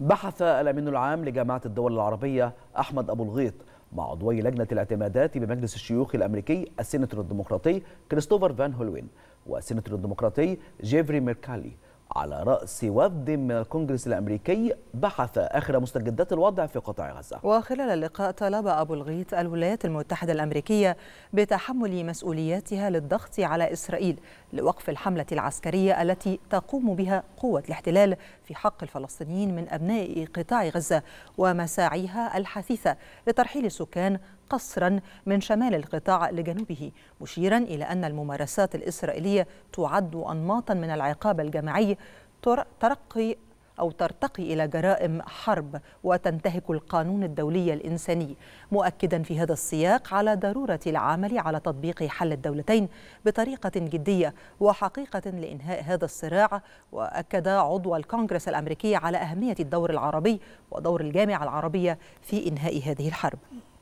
بحث الأمين العام لجامعة الدول العربية أحمد أبو الغيط مع عضوي لجنة الاعتمادات بمجلس الشيوخ الأمريكي السيناتور الديمقراطي كريستوفر فان هولوين والسيناتور الديمقراطي جيفري ميركالي على رأس وفد من الكونغرس الأمريكي بحث آخر مستجدات الوضع في قطاع غزة وخلال اللقاء طلب أبو الغيط الولايات المتحدة الأمريكية بتحمل مسؤولياتها للضغط على إسرائيل لوقف الحملة العسكرية التي تقوم بها قوة الاحتلال في حق الفلسطينيين من أبناء قطاع غزة ومساعيها الحثيثة لترحيل سكان قصرا من شمال القطاع لجنوبه مشيرا إلى أن الممارسات الإسرائيلية تعد أنماطا من العقاب الجماعي ترقي أو ترتقي إلى جرائم حرب وتنتهك القانون الدولي الإنساني مؤكدا في هذا السياق على ضرورة العمل على تطبيق حل الدولتين بطريقة جدية وحقيقة لإنهاء هذا الصراع وأكد عضو الكونغرس الأمريكي على أهمية الدور العربي ودور الجامعة العربية في إنهاء هذه الحرب